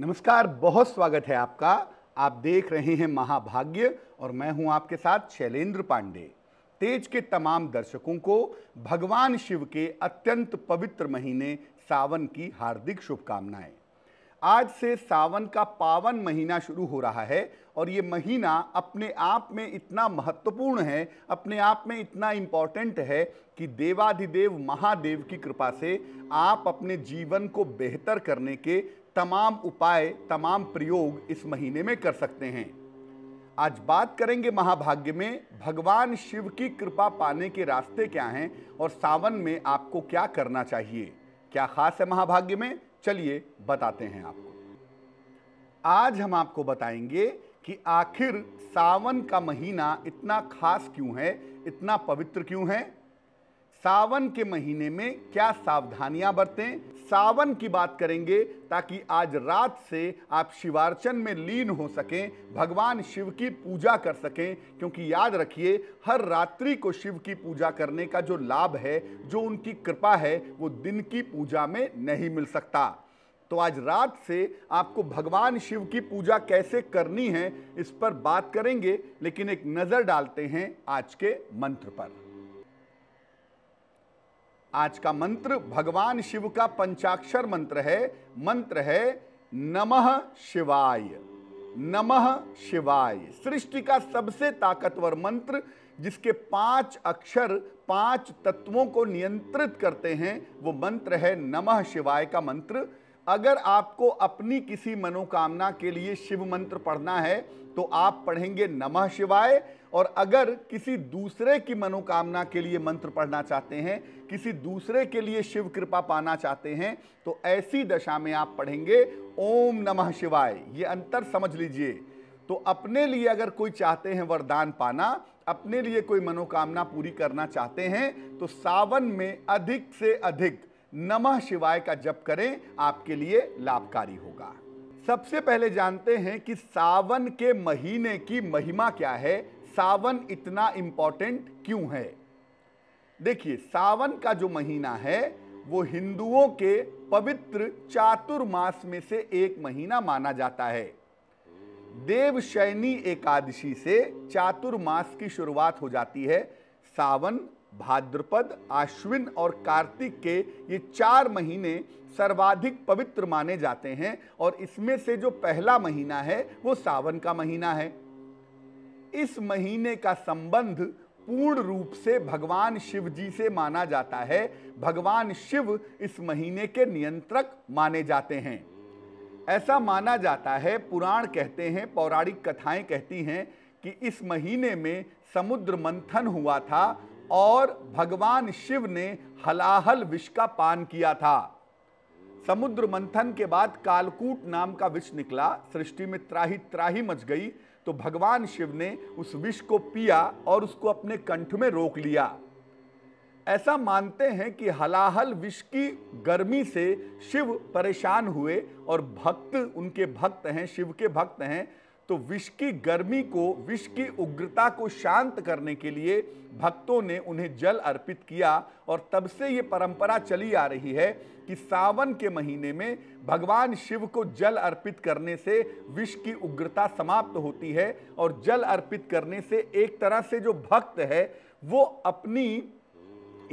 नमस्कार बहुत स्वागत है आपका आप देख रहे हैं महाभाग्य और मैं हूं आपके साथ शैलेंद्र पांडे तेज के तमाम दर्शकों को भगवान शिव के अत्यंत पवित्र महीने सावन की हार्दिक शुभकामनाएं आज से सावन का पावन महीना शुरू हो रहा है और ये महीना अपने आप में इतना महत्वपूर्ण है अपने आप में इतना इम्पॉर्टेंट है कि देवाधिदेव महादेव की कृपा से आप अपने जीवन को बेहतर करने के तमाम उपाय तमाम प्रयोग इस महीने में कर सकते हैं आज बात करेंगे महाभाग्य में भगवान शिव की कृपा पाने के रास्ते क्या हैं और सावन में आपको क्या करना चाहिए क्या खास है महाभाग्य में चलिए बताते हैं आपको आज हम आपको बताएंगे कि आखिर सावन का महीना इतना खास क्यों है इतना पवित्र क्यों है सावन के महीने में क्या सावधानियां बरतें सावन की बात करेंगे ताकि आज रात से आप शिवार्चन में लीन हो सकें भगवान शिव की पूजा कर सकें क्योंकि याद रखिए हर रात्रि को शिव की पूजा करने का जो लाभ है जो उनकी कृपा है वो दिन की पूजा में नहीं मिल सकता तो आज रात से आपको भगवान शिव की पूजा कैसे करनी है इस पर बात करेंगे लेकिन एक नज़र डालते हैं आज के मंत्र पर आज का मंत्र भगवान शिव का पंचाक्षर मंत्र है मंत्र है नमः शिवाय नमः शिवाय सृष्टि का सबसे ताकतवर मंत्र जिसके पांच अक्षर पांच तत्वों को नियंत्रित करते हैं वो मंत्र है नमः शिवाय का मंत्र अगर आपको अपनी किसी मनोकामना के लिए शिव मंत्र पढ़ना है तो आप पढ़ेंगे नमः शिवाय और अगर किसी दूसरे की मनोकामना के लिए मंत्र पढ़ना चाहते हैं किसी दूसरे के लिए शिव कृपा पाना चाहते हैं तो ऐसी दशा में आप पढ़ेंगे ओम नमः शिवाय ये अंतर समझ लीजिए तो अपने लिए अगर कोई चाहते हैं वरदान पाना अपने लिए कोई मनोकामना पूरी करना चाहते हैं तो सावन में अधिक से अधिक नमः शिवाय का जप करें आपके लिए लाभकारी होगा सबसे पहले जानते हैं कि सावन के महीने की महिमा क्या है सावन इतना इंपॉर्टेंट क्यों है देखिए सावन का जो महीना है वो हिंदुओं के पवित्र चातुर्मास में से एक महीना माना जाता है देवशैनी एकादशी से चातुर्मास की शुरुआत हो जाती है सावन भाद्रपद आश्विन और कार्तिक के ये चार महीने सर्वाधिक पवित्र माने जाते हैं और इसमें से जो पहला महीना है वो सावन का महीना है इस महीने का संबंध पूर्ण रूप से भगवान शिव जी से माना जाता है भगवान शिव इस महीने के नियंत्रक माने जाते हैं ऐसा माना जाता है पुराण कहते हैं पौराणिक कथाएं कहती हैं कि इस महीने में समुद्र मंथन हुआ था और भगवान शिव ने हलाहल विष का पान किया था समुद्र मंथन के बाद कालकूट नाम का विष निकला सृष्टि में त्राही त्राही मच गई तो भगवान शिव ने उस विष को पिया और उसको अपने कंठ में रोक लिया ऐसा मानते हैं कि हलाहल विष की गर्मी से शिव परेशान हुए और भक्त उनके भक्त हैं शिव के भक्त हैं तो विश्व की गर्मी को विश्व की उग्रता को शांत करने के लिए भक्तों ने उन्हें जल अर्पित किया और तब से ये परंपरा चली आ रही है कि सावन के महीने में भगवान शिव को जल अर्पित करने से विष की उग्रता समाप्त होती है और जल अर्पित करने से एक तरह से जो भक्त है वो अपनी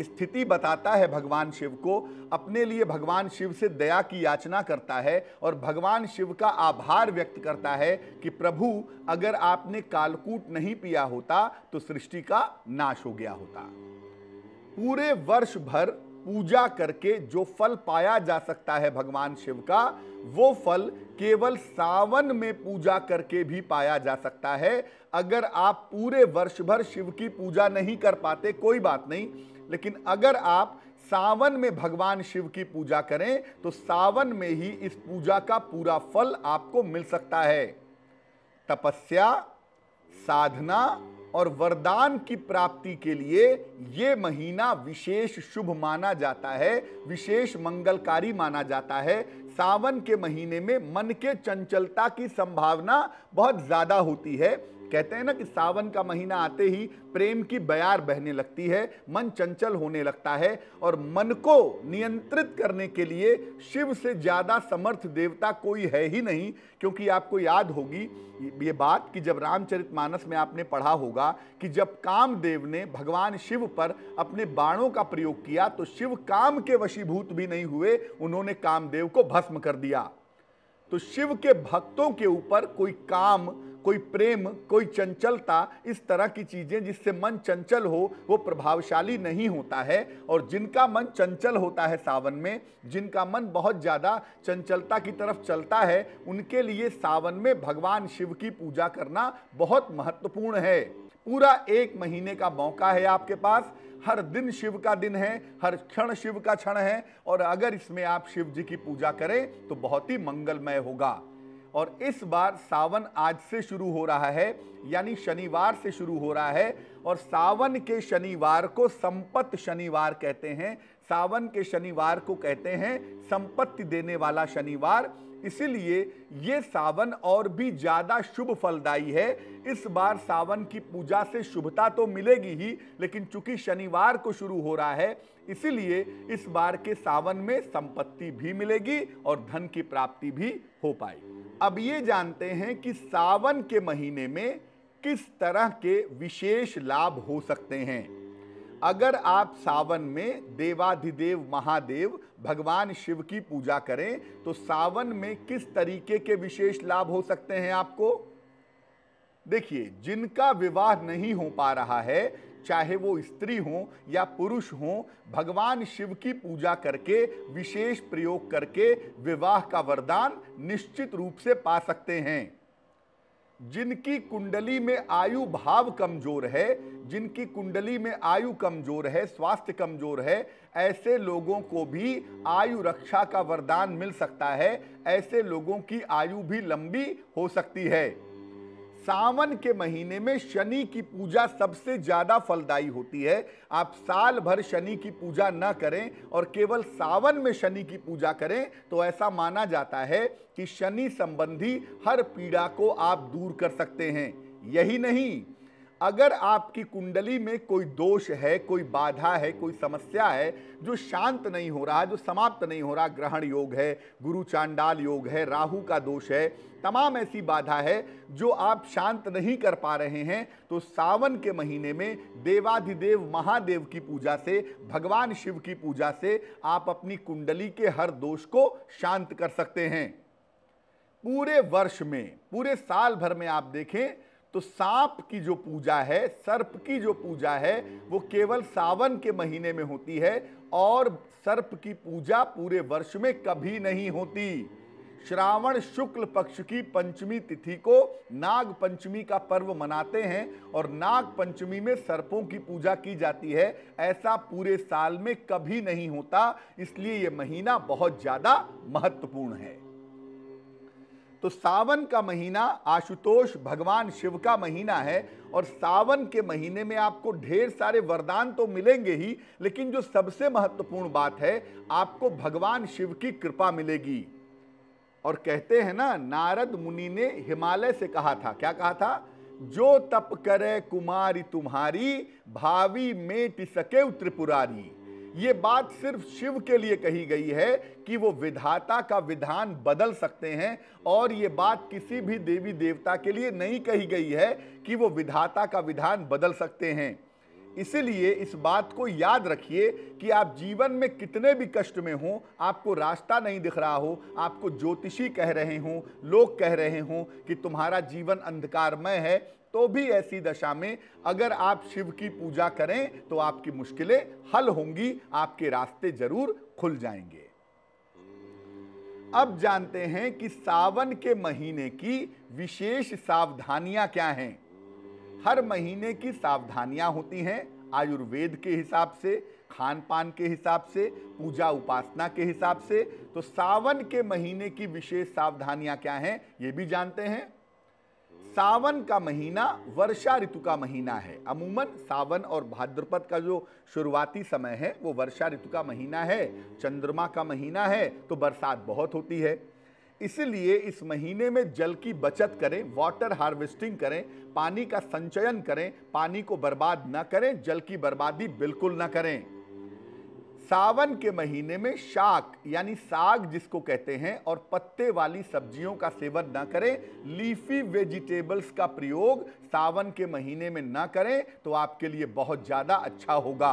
स्थिति बताता है भगवान शिव को अपने लिए भगवान शिव से दया की याचना करता है और भगवान शिव का आभार व्यक्त करता है कि प्रभु अगर आपने कालकूट नहीं पिया होता तो सृष्टि का नाश हो गया होता पूरे वर्ष भर पूजा करके जो फल पाया जा सकता है भगवान शिव का वो फल केवल सावन में पूजा करके भी पाया जा सकता है अगर आप पूरे वर्ष भर शिव की पूजा नहीं कर पाते कोई बात नहीं लेकिन अगर आप सावन में भगवान शिव की पूजा करें तो सावन में ही इस पूजा का पूरा फल आपको मिल सकता है तपस्या साधना और वरदान की प्राप्ति के लिए यह महीना विशेष शुभ माना जाता है विशेष मंगलकारी माना जाता है सावन के महीने में मन के चंचलता की संभावना बहुत ज़्यादा होती है कहते हैं ना कि सावन का महीना आते ही प्रेम की बयार बहने लगती है मन चंचल होने लगता है और मन को नियंत्रित करने के लिए शिव से ज़्यादा समर्थ देवता कोई है ही नहीं क्योंकि आपको याद होगी ये बात कि जब रामचरितमानस में आपने पढ़ा होगा कि जब कामदेव ने भगवान शिव पर अपने बाणों का प्रयोग किया तो शिव काम के वशीभूत भी नहीं हुए उन्होंने कामदेव को भस्म कर दिया तो शिव के भक्तों के ऊपर कोई काम कोई प्रेम कोई चंचलता इस तरह की चीज़ें जिससे मन चंचल हो वो प्रभावशाली नहीं होता है और जिनका मन चंचल होता है सावन में जिनका मन बहुत ज़्यादा चंचलता की तरफ चलता है उनके लिए सावन में भगवान शिव की पूजा करना बहुत महत्वपूर्ण है पूरा एक महीने का मौका है आपके पास हर दिन शिव का दिन है हर क्षण शिव का क्षण है और अगर इसमें आप शिव जी की पूजा करें तो बहुत ही मंगलमय होगा और इस बार सावन आज से शुरू हो रहा है यानी शनिवार से शुरू हो रहा है और सावन के शनिवार को संपत्ति शनिवार कहते हैं सावन के शनिवार को कहते हैं संपत्ति देने वाला शनिवार इसीलिए ये सावन और भी ज़्यादा शुभ फलदायी है इस बार सावन की पूजा से शुभता तो मिलेगी ही लेकिन चूंकि शनिवार को शुरू हो रहा है इसीलिए इस बार के सावन में संपत्ति भी मिलेगी और धन की प्राप्ति भी हो पाएगी अब ये जानते हैं कि सावन के महीने में किस तरह के विशेष लाभ हो सकते हैं अगर आप सावन में देवाधिदेव महादेव भगवान शिव की पूजा करें तो सावन में किस तरीके के विशेष लाभ हो सकते हैं आपको देखिए जिनका विवाह नहीं हो पा रहा है चाहे वो स्त्री हो या पुरुष हो भगवान शिव की पूजा करके विशेष प्रयोग करके विवाह का वरदान निश्चित रूप से पा सकते हैं जिनकी कुंडली में आयु भाव कमजोर है जिनकी कुंडली में आयु कमजोर है स्वास्थ्य कमजोर है ऐसे लोगों को भी आयु रक्षा का वरदान मिल सकता है ऐसे लोगों की आयु भी लंबी हो सकती है सावन के महीने में शनि की पूजा सबसे ज्यादा फलदायी होती है आप साल भर शनि की पूजा न करें और केवल सावन में शनि की पूजा करें तो ऐसा माना जाता है कि शनि संबंधी हर पीड़ा को आप दूर कर सकते हैं यही नहीं अगर आपकी कुंडली में कोई दोष है कोई बाधा है कोई समस्या है जो शांत नहीं हो रहा जो समाप्त नहीं हो रहा ग्रहण योग है गुरु चांडाल योग है राहु का दोष है तमाम ऐसी बाधा है जो आप शांत नहीं कर पा रहे हैं तो सावन के महीने में देवाधिदेव महादेव की पूजा से भगवान शिव की पूजा से आप अपनी कुंडली के हर दोष को शांत कर सकते हैं पूरे वर्ष में पूरे साल भर में आप देखें तो सांप की जो पूजा है सर्प की जो पूजा है वो केवल सावन के महीने में होती है और सर्प की पूजा पूरे वर्ष में कभी नहीं होती श्रावण शुक्ल पक्ष की पंचमी तिथि को नाग पंचमी का पर्व मनाते हैं और नाग पंचमी में सर्पों की पूजा की जाती है ऐसा पूरे साल में कभी नहीं होता इसलिए ये महीना बहुत ज़्यादा महत्वपूर्ण है तो सावन का महीना आशुतोष भगवान शिव का महीना है और सावन के महीने में आपको ढेर सारे वरदान तो मिलेंगे ही लेकिन जो सबसे महत्वपूर्ण बात है आपको भगवान शिव की कृपा मिलेगी और कहते हैं ना नारद मुनि ने हिमालय से कहा था क्या कहा था जो तप करे कुमारी तुम्हारी भावी मेट सके त्रिपुरारी ये बात सिर्फ शिव के लिए कही गई है कि वो विधाता का विधान बदल सकते हैं और ये बात किसी भी देवी देवता के लिए नहीं कही गई है कि वो विधाता का विधान बदल सकते हैं इसलिए इस बात को याद रखिए कि आप जीवन में कितने भी कष्ट में हों आपको रास्ता नहीं दिख रहा हो आपको ज्योतिषी कह रहे हों लोग कह रहे हों कि तुम्हारा जीवन अंधकारमय है तो भी ऐसी दशा में अगर आप शिव की पूजा करें तो आपकी मुश्किलें हल होंगी आपके रास्ते जरूर खुल जाएंगे अब जानते हैं कि सावन के महीने की विशेष सावधानियां क्या हैं हर महीने की सावधानियां होती हैं आयुर्वेद के हिसाब से खान पान के हिसाब से पूजा उपासना के हिसाब से तो सावन के महीने की विशेष सावधानियां क्या हैं ये भी जानते हैं सावन का महीना वर्षा ऋतु का महीना है अमूमन सावन और भाद्रपद का जो शुरुआती समय है वो वर्षा ऋतु का महीना है चंद्रमा का महीना है तो बरसात बहुत होती है इसलिए इस महीने में जल की बचत करें वाटर हार्वेस्टिंग करें पानी का संचयन करें पानी को बर्बाद ना करें जल की बर्बादी बिल्कुल ना करें सावन के महीने में शाक यानी साग जिसको कहते हैं और पत्ते वाली सब्जियों का सेवन ना करें लीफी वेजिटेबल्स का प्रयोग सावन के महीने में ना करें तो आपके लिए बहुत ज़्यादा अच्छा होगा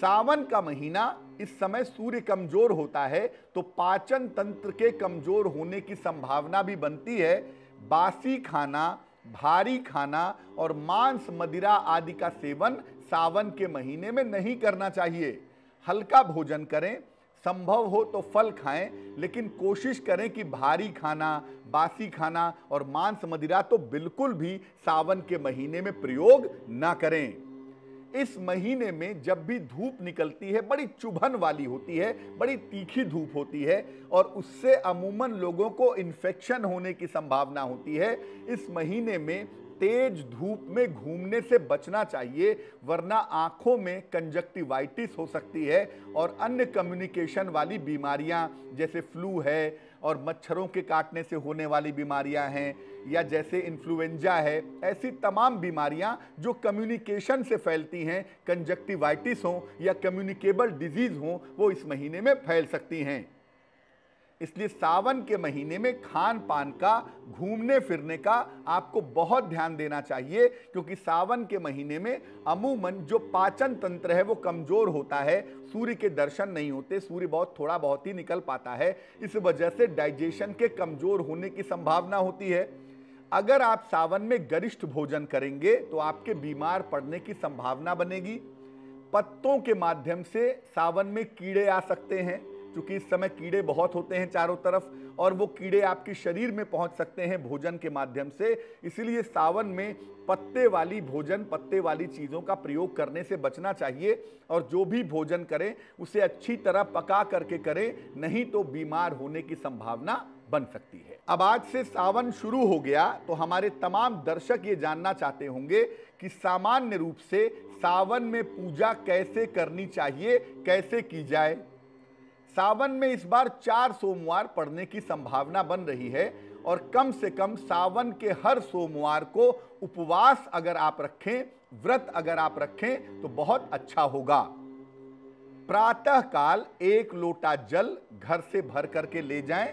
सावन का महीना इस समय सूर्य कमजोर होता है तो पाचन तंत्र के कमजोर होने की संभावना भी बनती है बासी खाना भारी खाना और मांस मदिरा आदि का सेवन सावन के महीने में नहीं करना चाहिए हल्का भोजन करें संभव हो तो फल खाएं लेकिन कोशिश करें कि भारी खाना बासी खाना और मांस मदिरा तो बिल्कुल भी सावन के महीने में प्रयोग ना करें इस महीने में जब भी धूप निकलती है बड़ी चुभन वाली होती है बड़ी तीखी धूप होती है और उससे अमूमन लोगों को इन्फेक्शन होने की संभावना होती है इस महीने में तेज धूप में घूमने से बचना चाहिए वरना आंखों में कंजक्टिवाइटिस हो सकती है और अन्य कम्युनिकेशन वाली बीमारियां जैसे फ्लू है और मच्छरों के काटने से होने वाली बीमारियां हैं या जैसे इन्फ्लुएंजा है ऐसी तमाम बीमारियां जो कम्युनिकेशन से फैलती हैं कंजक्टिवाइटिस हों या कम्युनिकेबल डिजीज़ हों वो इस महीने में फैल सकती हैं इसलिए सावन के महीने में खान पान का घूमने फिरने का आपको बहुत ध्यान देना चाहिए क्योंकि सावन के महीने में अमूमन जो पाचन तंत्र है वो कमज़ोर होता है सूर्य के दर्शन नहीं होते सूर्य बहुत थोड़ा बहुत ही निकल पाता है इस वजह से डाइजेशन के कमज़ोर होने की संभावना होती है अगर आप सावन में गरिष्ठ भोजन करेंगे तो आपके बीमार पड़ने की संभावना बनेगी पत्तों के माध्यम से सावन में कीड़े आ सकते हैं क्योंकि इस समय कीड़े बहुत होते हैं चारों तरफ और वो कीड़े आपके शरीर में पहुंच सकते हैं भोजन के माध्यम से इसीलिए सावन में पत्ते वाली भोजन पत्ते वाली चीज़ों का प्रयोग करने से बचना चाहिए और जो भी भोजन करें उसे अच्छी तरह पका करके करें नहीं तो बीमार होने की संभावना बन सकती है अब आज से सावन शुरू हो गया तो हमारे तमाम दर्शक ये जानना चाहते होंगे कि सामान्य रूप से सावन में पूजा कैसे करनी चाहिए कैसे की जाए सावन में इस बार चार सोमवार पड़ने की संभावना बन रही है और कम से कम सावन के हर सोमवार को उपवास अगर आप रखें व्रत अगर आप रखें तो बहुत अच्छा होगा प्रातः काल एक लोटा जल घर से भर करके ले जाएं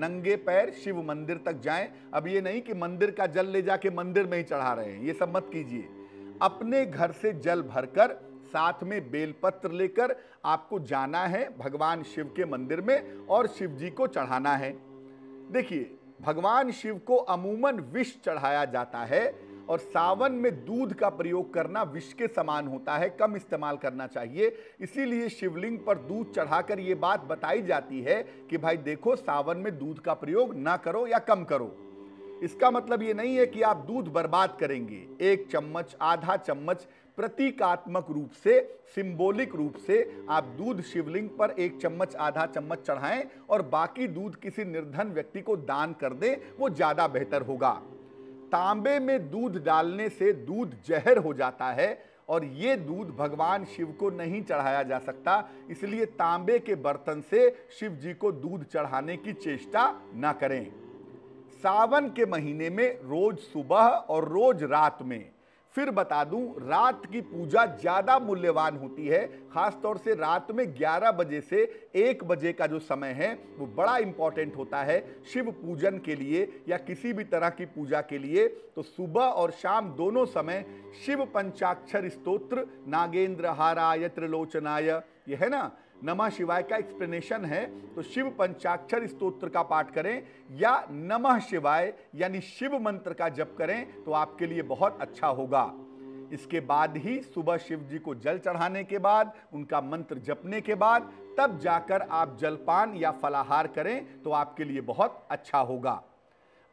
नंगे पैर शिव मंदिर तक जाएं अब ये नहीं कि मंदिर का जल ले जाके मंदिर में ही चढ़ा रहे हैं ये सब मत कीजिए अपने घर से जल भरकर साथ में बेलपत्र लेकर आपको जाना है भगवान शिव के मंदिर में और शिव जी को चढ़ाना है देखिए भगवान शिव को अमूमन विष चढ़ाया जाता है और सावन में दूध का प्रयोग करना विष के समान होता है कम इस्तेमाल करना चाहिए इसीलिए शिवलिंग पर दूध चढ़ाकर यह बात बताई जाती है कि भाई देखो सावन में दूध का प्रयोग ना करो या कम करो इसका मतलब ये नहीं है कि आप दूध बर्बाद करेंगे एक चम्मच आधा चम्मच प्रतीकात्मक रूप से सिंबॉलिक रूप से आप दूध शिवलिंग पर एक चम्मच आधा चम्मच चढ़ाएं और बाकी दूध किसी निर्धन व्यक्ति को दान कर दें वो ज़्यादा बेहतर होगा तांबे में दूध डालने से दूध जहर हो जाता है और ये दूध भगवान शिव को नहीं चढ़ाया जा सकता इसलिए तांबे के बर्तन से शिव जी को दूध चढ़ाने की चेष्टा न करें सावन के महीने में रोज सुबह और रोज रात में फिर बता दूं रात की पूजा ज्यादा मूल्यवान होती है खासतौर से रात में 11 बजे से 1 बजे का जो समय है वो बड़ा इंपॉर्टेंट होता है शिव पूजन के लिए या किसी भी तरह की पूजा के लिए तो सुबह और शाम दोनों समय शिव पंचाक्षर स्त्रोत्र नागेंद्र हाराय त्रिलोचनाय ये है ना नमः शिवाय का एक्सप्लेनेशन है तो शिव पंचाक्षर स्तोत्र का पाठ करें या नमः शिवाय यानी शिव मंत्र का जप करें तो आपके लिए बहुत अच्छा होगा इसके बाद ही सुबह शिव जी को जल चढ़ाने के बाद उनका मंत्र जपने के बाद तब जाकर आप जलपान या फलाहार करें तो आपके लिए बहुत अच्छा होगा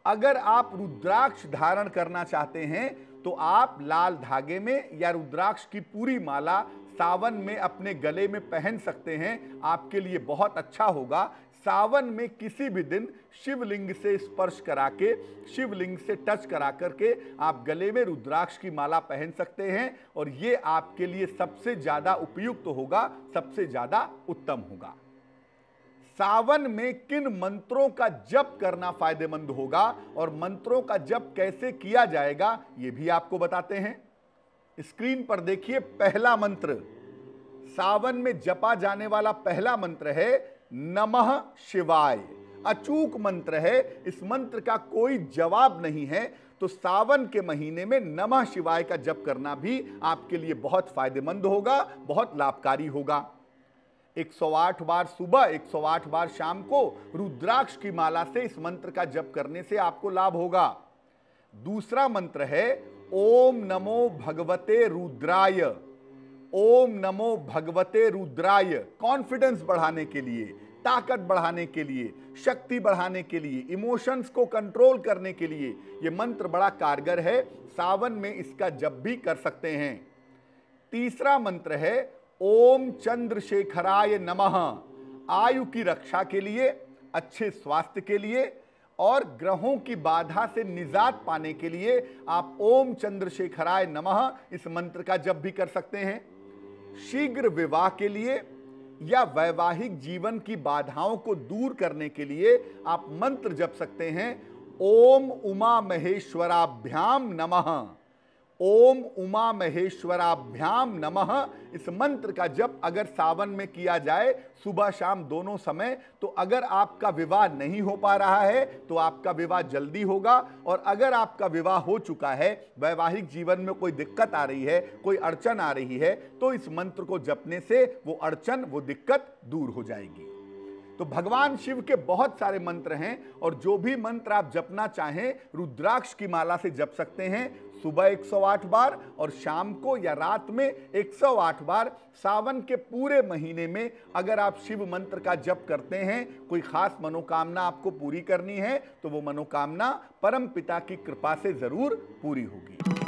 अगर आप रुद्राक्ष धारण करना चाहते हैं तो आप लाल धागे में या रुद्राक्ष की पूरी माला सावन में अपने गले में पहन सकते हैं आपके लिए बहुत अच्छा होगा सावन में किसी भी दिन शिवलिंग से स्पर्श करा के शिवलिंग से टच करा करके आप गले में रुद्राक्ष की माला पहन सकते हैं और ये आपके लिए सबसे ज़्यादा उपयुक्त तो होगा सबसे ज़्यादा उत्तम होगा सावन में किन मंत्रों का जप करना फायदेमंद होगा और मंत्रों का जप कैसे किया जाएगा ये भी आपको बताते हैं स्क्रीन पर देखिए पहला मंत्र सावन में जपा जाने वाला पहला मंत्र है नमः शिवाय अचूक मंत्र है इस मंत्र का कोई जवाब नहीं है तो सावन के महीने में नमः शिवाय का जप करना भी आपके लिए बहुत फायदेमंद होगा बहुत लाभकारी होगा 108 बार सुबह 108 बार शाम को रुद्राक्ष की माला से इस मंत्र का जप करने से आपको लाभ होगा दूसरा मंत्र है ओम नमो भगवते रुद्राय ओम नमो भगवते रुद्राय कॉन्फिडेंस बढ़ाने के लिए ताकत बढ़ाने के लिए शक्ति बढ़ाने के लिए इमोशंस को कंट्रोल करने के लिए ये मंत्र बड़ा कारगर है सावन में इसका जब भी कर सकते हैं तीसरा मंत्र है ओम चंद्रशेखराय नमः आयु की रक्षा के लिए अच्छे स्वास्थ्य के लिए और ग्रहों की बाधा से निजात पाने के लिए आप ओम चंद्रशेखराय नमः इस मंत्र का जब भी कर सकते हैं शीघ्र विवाह के लिए या वैवाहिक जीवन की बाधाओं को दूर करने के लिए आप मंत्र जप सकते हैं ओम उमा महेश्वराभ्याम नमः ओम उमा महेश्वराभ्याम नमः इस मंत्र का जप अगर सावन में किया जाए सुबह शाम दोनों समय तो अगर आपका विवाह नहीं हो पा रहा है तो आपका विवाह जल्दी होगा और अगर आपका विवाह हो चुका है वैवाहिक जीवन में कोई दिक्कत आ रही है कोई अड़चन आ रही है तो इस मंत्र को जपने से वो अड़चन वो दिक्कत दूर हो जाएगी तो भगवान शिव के बहुत सारे मंत्र हैं और जो भी मंत्र आप जपना चाहें रुद्राक्ष की माला से जप सकते हैं सुबह 108 बार और शाम को या रात में 108 बार सावन के पूरे महीने में अगर आप शिव मंत्र का जप करते हैं कोई खास मनोकामना आपको पूरी करनी है तो वो मनोकामना परम पिता की कृपा से ज़रूर पूरी होगी